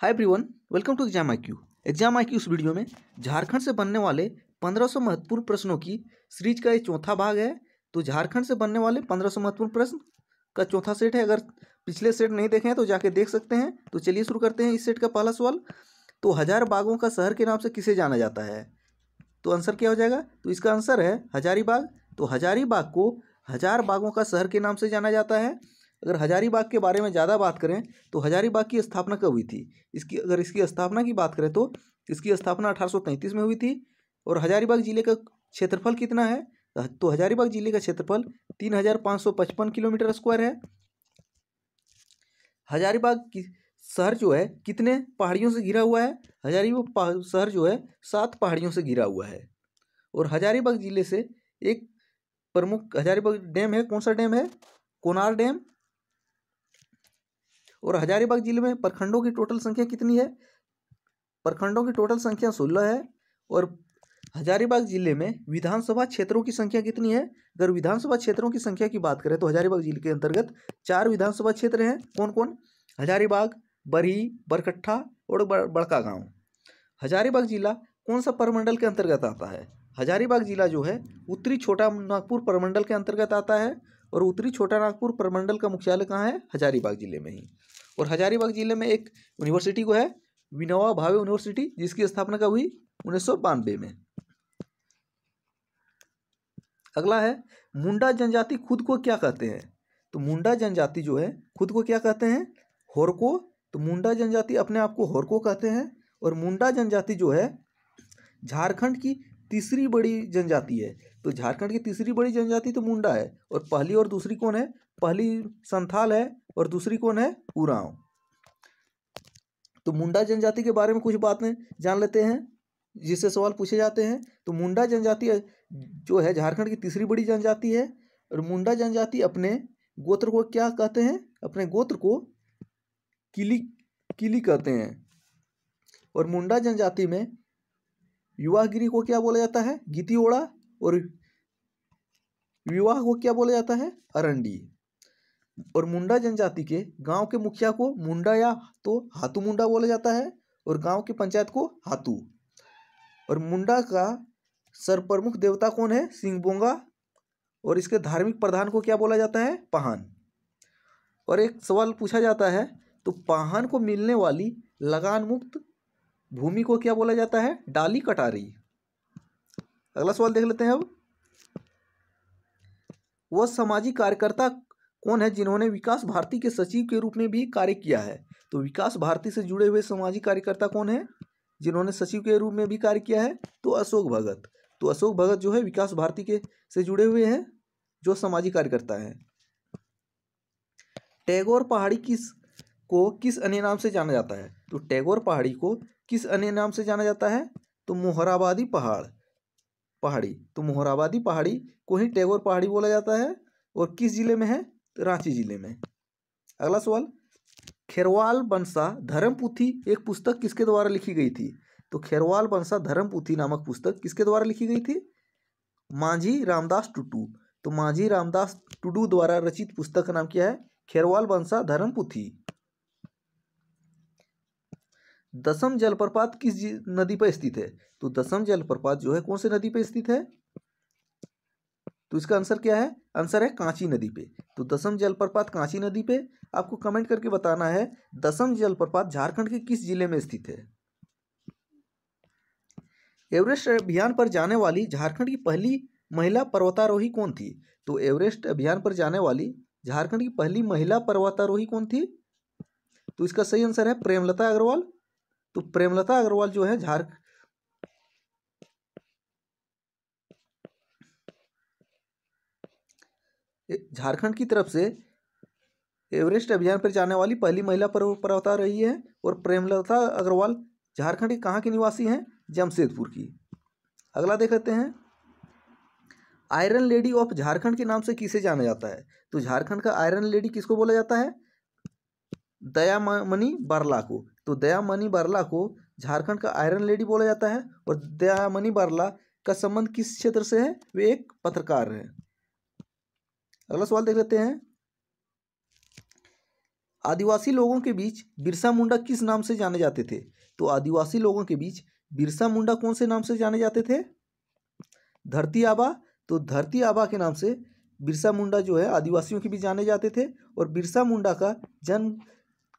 hi everyone welcome to exam I Q exam I Q इस video में झारखंड से बनने वाले 1500 महत्वपूर्ण प्रश्नों की सीरीज का ये चौथा भाग है तो झारखंड से बनने वाले 1500 महत्वपूर्ण प्रश्न का चौथा सेट है अगर पिछले सेट नहीं देखे हैं तो जाके देख सकते हैं तो चलिए शुरू करते हैं इस सेट का पहला सवाल तो हजार बागों का शहर के नाम से किसे जाना जाता है तो आंसर क्या हो जाएगा तो इसका आंसर है हजारीबाग तो हजारीबाग को हजार बागों का शहर के नाम से जाना जाता है अगर हजारीबाग के बारे में ज़्यादा बात करें तो हजारीबाग की स्थापना कब हुई थी इसकी अगर इसकी स्थापना की बात करें तो इसकी स्थापना अठारह में हुई थी और हजारीबाग जिले का क्षेत्रफल कितना है तो हजारीबाग जिले का क्षेत्रफल तीन हजार पाँच सौ पचपन किलोमीटर स्क्वायर है हजारीबाग की शहर जो है कितने पहाड़ियों से घिरा हुआ है हजारीबाग शहर जो है सात पहाड़ियों से घिरा हुआ है और हजारीबाग जिले से एक प्रमुख हजारीबाग डैम है कौन सा डैम है कोनार डैम और हजारीबाग जिले में प्रखंडों की टोटल संख्या कितनी है प्रखंडों की टोटल संख्या सोलह है और हजारीबाग जिले में विधानसभा क्षेत्रों की संख्या कितनी है अगर विधानसभा क्षेत्रों की संख्या की बात करें तो हजारीबाग जिले के अंतर्गत चार विधानसभा क्षेत्र हैं कौन कौन हजारीबाग बरही बरकट्ठा और बड़का गांव हजारीबाग जिला कौन सा परमंडल के अंतर्गत आता है हजारीबाग जिला जो है उत्तरी छोटा नागपुर परमंडल के अंतर्गत आता है और उत्तरी छोटा नागपुर परमंडल का मुख्यालय कहाँ है हजारीबाग जिले में ही और हजारीबाग जिले में एक यूनिवर्सिटी को है विनोवा भावे यूनिवर्सिटी जिसकी स्थापना कब हुई उन्नीस में अगला है मुंडा जनजाति खुद को क्या कहते हैं तो मुंडा जनजाति जो है खुद को क्या कहते हैं होरको तो मुंडा जनजाति अपने आप को होरको कहते हैं और मुंडा जनजाति जो है झारखंड की तीसरी बड़ी जनजाति है तो झारखंड की तीसरी बड़ी जनजाति तो मुंडा है और पहली और दूसरी कौन है पहली संथाल है और दूसरी कौन है उरांव तो मुंडा जनजाति के बारे में कुछ बातें जान लेते हैं जिससे सवाल पूछे जाते हैं तो मुंडा जनजाति जो है झारखंड की तीसरी बड़ी जनजाति है और मुंडा जनजाति अपने गोत्र को क्या कहते हैं अपने गोत्र को किली किली कहते हैं और मुंडा जनजाति में युवागिरी को क्या बोला जाता है गीती ओड़ा और विवाह को क्या बोला जाता है अरंडी और मुंडा जनजाति के गांव के मुखिया को मुंडा या तो हाथू मुंडा बोला जाता है और गांव की पंचायत को हाथू और मुंडा का सर्वप्रमुख देवता कौन है सिंहबोंगा और इसके धार्मिक प्रधान को क्या बोला जाता है पहान और एक सवाल पूछा जाता है तो पहान को मिलने वाली लगान मुक्त भूमि को क्या बोला जाता है डाली कटारी अगला सवाल देख लेते हैं अब वह सामाजिक कार्यकर्ता कौन है जिन्होंने विकास भारती के सचिव के रूप में भी कार्य किया है तो विकास भारती से जुड़े हुए सामाजिक कार्यकर्ता कौन है जिन्होंने सचिव के रूप में भी कार्य किया है तो अशोक भगत तो अशोक भगत जो है विकास भारती के से जुड़े हुए हैं जो सामाजिक कार्यकर्ता हैं टैगोर पहाड़ी किस को किस अन्य नाम से जाना जाता है तो टैगोर पहाड़ी को किस अन्य नाम से जाना जाता है तो मोहराबादी पहाड़ पहाड़ी तो मोहराबादी पहाड़ी को ही टैगोर पहाड़ी बोला जाता है और किस जिले में है रांची जिले में अगला सवाल खेरवाल बंसा धर्मपुथी एक पुस्तक किसके द्वारा लिखी गई थी तो खेरवाल बंसा धर्मपुथी नामक पुस्तक किसके द्वारा लिखी गई थी मांझी रामदास टुटू तो मांझी रामदास टुडू द्वारा रचित पुस्तक का नाम क्या है खेरवाल बंसा धर्मपुथी दसम जलप्रपात किस नदी पर स्थित है तो दसम जलप्रपात जो है कौन से नदी पर स्थित है तो इसका आंसर क्या है आंसर है कांची नदी पे तो दसम जलप्रपात कांची नदी पे आपको कमेंट करके बताना है दसम जलप्रपात झारखंड के किस जिले में स्थित है एवरेस्ट अभियान पर जाने वाली झारखंड की पहली महिला पर्वतारोही कौन थी तो एवरेस्ट अभियान पर जाने वाली झारखंड की पहली महिला पर्वतारोही कौन थी तो इसका सही आंसर है प्रेमलता अग्रवाल तो प्रेमलता अग्रवाल जो है झारखंड झारखंड की तरफ से एवरेस्ट अभियान पर जाने वाली पहली महिला पर्वता रही है और प्रेमलता अग्रवाल झारखंड के कहाँ की निवासी हैं जमशेदपुर की अगला देख लेते हैं आयरन लेडी ऑफ झारखंड के नाम से किसे जाना जाता है तो झारखंड का आयरन लेडी किसको बोला जाता है दया मनी बरला को तो दया मनी बरला को झारखंड का आयरन लेडी बोला जाता है और दया मनी बरला का संबंध किस क्षेत्र से है वे एक पत्रकार हैं अगला सवाल देख लेते हैं आदिवासी लोगों के बीच बिरसा मुंडा किस नाम से जाने जाते थे तो आदिवासी लोगों के बीच बिरसा मुंडा कौन से नाम से जाने जाते थे धरती आबा तो धरती आबा के नाम से बिरसा मुंडा जो है आदिवासियों के बीच जाने जाते थे और बिरसा मुंडा का जन्म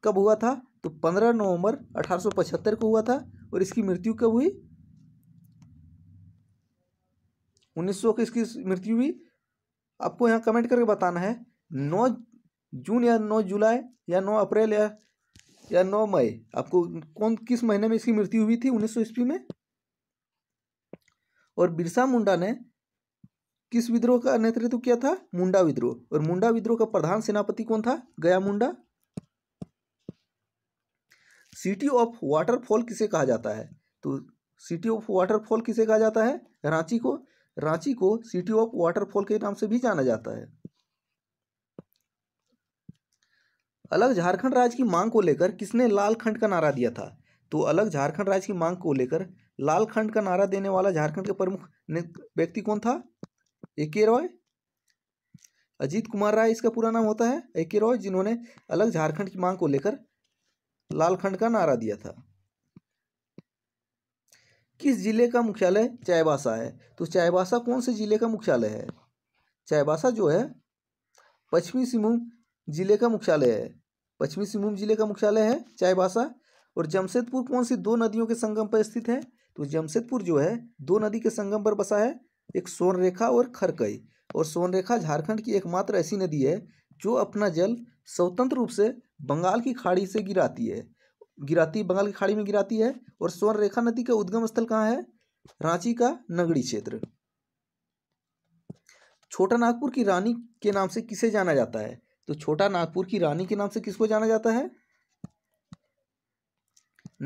कब हुआ था तो पंद्रह नवंबर अठारह को हुआ था और इसकी मृत्यु कब हुई उन्नीस सौ की इसकी मृत्यु हुई आपको यहाँ कमेंट करके बताना है नौ जून या नौ जुलाई या नौ अप्रैल या या नौ मई आपको कौन किस महीने में इसकी मृत्यु हुई थी उन्नीस सौ ईस्वी में और बिरसा मुंडा ने किस विद्रोह का नेतृत्व किया था मुंडा विद्रोह और मुंडा विद्रोह का प्रधान सेनापति कौन था गया मुंडा सिटी ऑफ वाटरफॉल किसे कहा जाता है तो सिटी ऑफ वाटरफॉल किसे कहा जाता है रांची को रांची को सिटी ऑफ वाटरफॉल के नाम से भी जाना जाता है अलग झारखंड राज्य की मांग को लेकर किसने लालखंड का नारा दिया था तो अलग झारखंड राज्य की मांग को लेकर लालखंड का नारा देने वाला झारखंड के प्रमुख व्यक्ति कौन था ए के रॉय अजीत कुमार राय इसका पूरा नाम होता है ए के रॉय जिन्होंने अलग झारखंड की मांग को लेकर लालखंड का नारा दिया था किस जिले का मुख्यालय चायबासा है तो चायबासा कौन से जिले का मुख्यालय है चायबासा जो है पश्चिमी सिंहभूम जिले का मुख्यालय है पश्चिमी सिंहभूम जिले का मुख्यालय है चायबासा और जमशेदपुर कौन सी दो नदियों के संगम पर स्थित है तो जमशेदपुर जो है दो नदी के संगम पर बसा है एक सोनरेखा और खरकई और सोनरेखा झारखंड की एकमात्र ऐसी नदी है जो अपना जल स्वतंत्र रूप से बंगाल की खाड़ी से गिराती है गिराती बंगाल की खाड़ी में गिराती है और स्वर्ण रेखा नदी का उद्गम स्थल कहाँ है रांची का नगरी क्षेत्र छोटा नागपुर की रानी के नाम से किसे जाना जाता है तो छोटा नागपुर की रानी के नाम से किसको जाना जाता है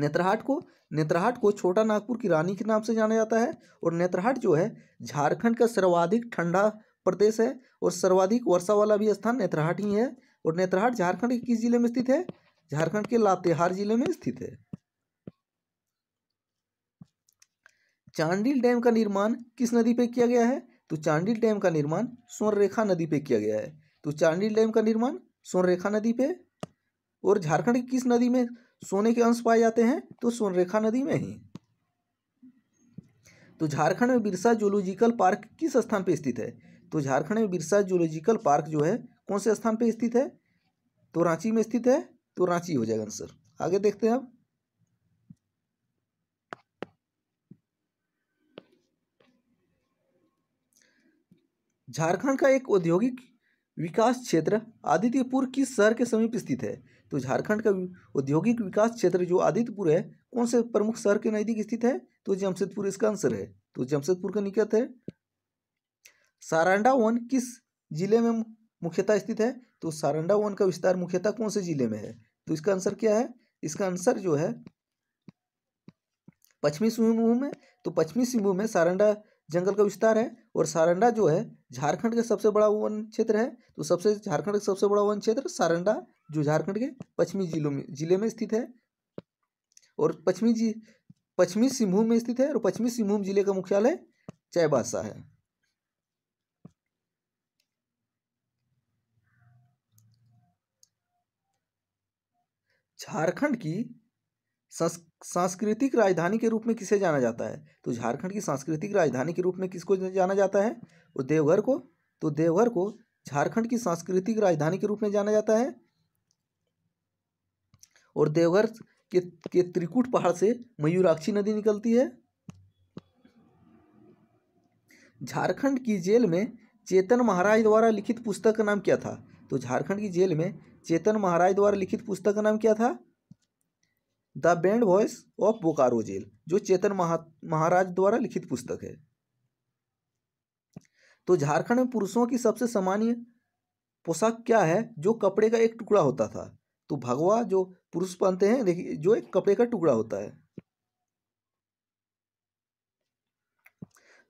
नेत्रहाट को नेत्रहाट को छोटा नागपुर की रानी के नाम से जाना जाता है और नेत्रहाट जो है झारखंड का सर्वाधिक ठंडा प्रदेश है और सर्वाधिक वर्षा वाला भी स्थान नेत्रहाट ही है और नेत्रहाट झारखंड के किस जिले में स्थित है झारखंड के लातेहार जिले में स्थित है चांडिल डैम का निर्माण किस नदी पे किया गया है तो चांडिल डैम का निर्माण स्वर्णरेखा नदी पे किया गया है तो चांडिल डैम का निर्माण स्वर्णरेखा नदी पे और झारखंड की किस नदी में सोने के अंश पाए जाते हैं तो स्वर्णरेखा नदी में ही तो झारखंड में बिरसा जूलॉजिकल पार्क किस स्थान पे स्थित है तो झारखंड में बिरसा जूलॉजिकल पार्क जो है कौन से स्थान पे स्थित है तो रांची में स्थित है तो रांची हो जाएगा आंसर आगे देखते हैं अब झारखंड का एक औद्योगिक विकास क्षेत्र आदित्यपुर किस शहर के समीप स्थित है तो झारखंड का औद्योगिक विकास क्षेत्र जो आदित्यपुर है कौन से प्रमुख शहर के नजदीक स्थित है तो जमशेदपुर इसका आंसर है तो जमशेदपुर का निकट है सारांडा वन किस जिले में मुख्यतः स्थित है तो सारंडा वन का विस्तार मुख्यतः कौन से जिले में है तो इसका आंसर क्या है इसका आंसर जो है पश्चिमी सिंहभूम में तो पश्चिमी सिंहभूम में सारंडा जंगल का विस्तार है और सारंडा जो है झारखंड का सबसे बड़ा वन क्षेत्र है तो सबसे झारखंड का सबसे बड़ा वन क्षेत्र सारंडा जो झारखंड के पश्चिमी जिलों में जिले में स्थित है और पश्चिमी जी पश्चिमी सिंहभूम में स्थित है और पश्चिमी सिंहभूम जिले का मुख्यालय चाईबासा है झारखंड की सांस्कृतिक राजधानी के रूप में किसे जाना जाता है तो झारखंड की सांस्कृतिक राजधानी के रूप में किसको जाना जाता है और देवघर को तो देवघर को झारखंड की सांस्कृतिक राजधानी के रूप में जाना जाता है और देवघर के के त्रिकुट पहाड़ से मयूराक्षी नदी निकलती है झारखंड की जेल में चेतन महाराज द्वारा लिखित पुस्तक का नाम क्या था तो झारखंड की जेल में चेतन महाराज द्वारा लिखित पुस्तक का नाम क्या था the band voice of Bokaro jail जो चेतन महाराज द्वारा लिखित पुस्तक है तो झारखंड में पुरुषों की सबसे सामान्य पोशाक क्या है जो कपड़े का एक टुकड़ा होता था तो भगवा जो पुरुष पहनते हैं देखिए जो एक कपड़े का टुकड़ा होता है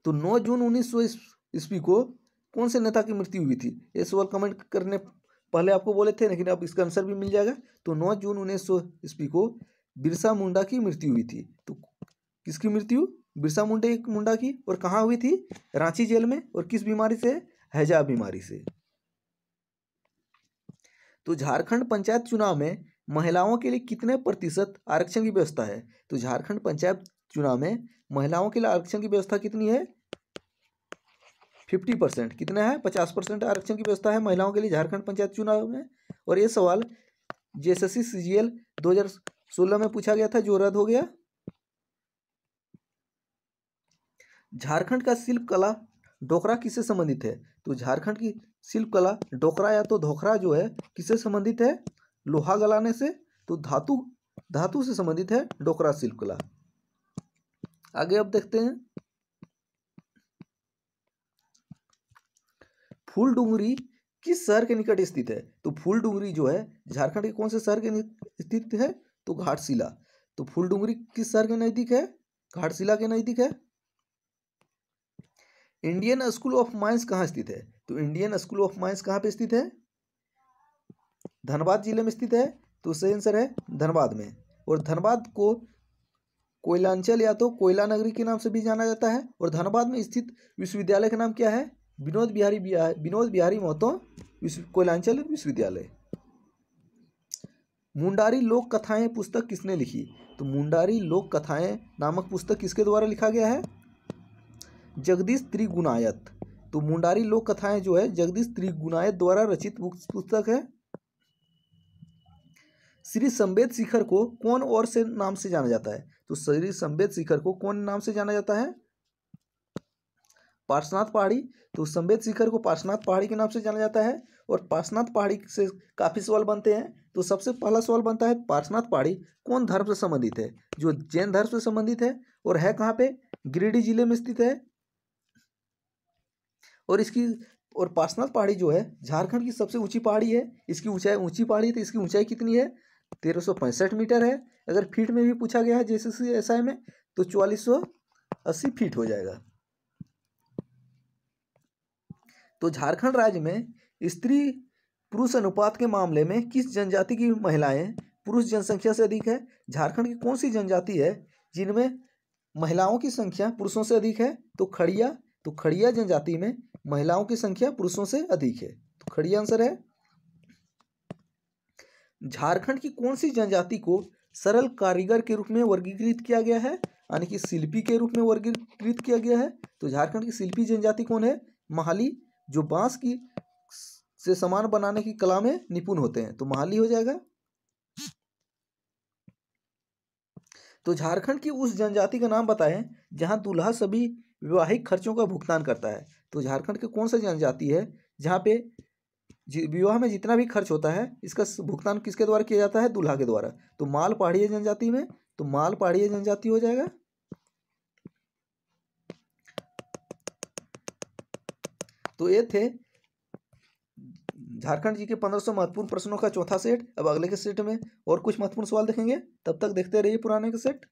तो 9 जून उन्नीस सौ ईस्वी को कौन से नेता की मृत्यु हुई थी ये सवाल कमेंट करने पहले आपको बोले थे लेकिन अब इसका आंसर भी मिल जाएगा तो नौ जून उन्नीस सौ ईस्वी को बिरसा मुंडा की मृत्यु हुई थी तो किसकी मृत्यु बिरसा मुंडे मुंडा की और कहाँ हुई थी रांची जेल में और किस बीमारी से हैजा बीमारी से तो झारखंड पंचायत चुनाव में महिलाओं के लिए कितने प्रतिशत आरक्षण की व्यवस्था है तो झारखंड पंचायत चुनाव में महिलाओं के लिए आरक्षण की व्यवस्था कितनी है फिफ्टी परसेंट कितना है पचास परसेंट आरक्षण की व्यवस्था है महिलाओं के लिए झारखंड पंचायत चुनाव में और ये सवाल जे एस एस में पूछा गया था जो रद्द हो गया झारखंड का शिल्प कला डोकरा किससे संबंधित है तो झारखंड की शिल्प कला डोकरा या तो धोखरा जो है किससे संबंधित है लोहा गलाने से तो धातु धातु से संबंधित है डोकरा शिल्प कला आगे अब देखते हैं फूल डूंगरी किस शहर के निकट स्थित है तो फूल डूंगरी जो है झारखंड के कौन से शहर के स्थित है तो घाटशिला तो फूल डूंगरी किस शहर के नजदीक है घाटशिला के नजदीक है इंडियन स्कूल ऑफ माइंस कहाँ स्थित है तो इंडियन स्कूल ऑफ माइंस कहाँ पे स्थित है धनबाद जिले में स्थित है तो सही आंसर है धनबाद में और धनबाद को कोयलांचल या तो कोयला नगरी के नाम से भी जाना जाता है और धनबाद में स्थित विश्वविद्यालय का नाम क्या है विनोद बिहारी विनोद बिहारी महतो कोयलांचल विश्वविद्यालय मुंडारी लोक कथाएं पुस्तक किसने लिखी तो मुंडारी लोक कथाएं नामक पुस्तक किसके द्वारा लिखा गया है जगदीश त्रिगुनायत तो मुंडारी लोक कथाएं जो है जगदीश त्रिगुनायत द्वारा रचित पुस्तक है श्री संवेद शिखर को कौन और से नाम से जाना जाता है तो श्री संवेद शिखर को कौन नाम से जाना जाता है पार्शनाथ पहाड़ी तो संवेद शिखर को पार्शनाथ पहाड़ी के नाम से जाना जाता है और पार्शनाथ पहाड़ी से काफ़ी सवाल बनते हैं तो सबसे पहला सवाल बनता है पार्शनाथ पहाड़ी कौन धर्म से संबंधित है जो जैन धर्म से संबंधित है और है कहाँ पे गिरिडीह जिले में स्थित है और इसकी और पार्शनाथ पहाड़ी जो है झारखंड की सबसे ऊँची पहाड़ी है इसकी ऊंचाई ऊंची पहाड़ी है तो इसकी ऊंचाई कितनी है तेरह मीटर है अगर फीट में भी पूछा गया है जैसे एस में तो चौवालीस अस्सी फीट हो जाएगा तो झारखंड राज्य में स्त्री पुरुष अनुपात के मामले में किस जनजाति की महिलाएं पुरुष जनसंख्या से अधिक है झारखंड की कौन सी जनजाति है जिनमें महिलाओं की संख्या पुरुषों से अधिक है तो खड़िया तो खड़िया जनजाति में महिलाओं की संख्या पुरुषों से अधिक है तो खड़िया आंसर है झारखंड की कौन सी जनजाति को सरल कारीगर के रूप में वर्गीकृत किया गया है यानी कि शिल्पी के रूप में वर्गीकृत किया गया है तो झारखंड की शिल्पी जनजाति कौन है महाली जो बांस की से सामान बनाने की कला में निपुण होते हैं तो महाली हो जाएगा तो झारखंड की उस जनजाति का नाम बताएं जहां दूल्हा सभी विवाहिक खर्चों का भुगतान करता है तो झारखंड के कौन सा जनजाति है जहाँ पे विवाह में जितना भी खर्च होता है इसका भुगतान किसके द्वारा किया जाता है दूल्हा के द्वारा तो माल पहाड़ी जनजाति में तो माल पहाड़ी जनजाति हो जाएगा तो ये थे झारखंड जी के पंद्रह सौ महत्वपूर्ण प्रश्नों का चौथा सेट अब अगले के सेट में और कुछ महत्वपूर्ण सवाल देखेंगे तब तक देखते रहिए पुराने के सेट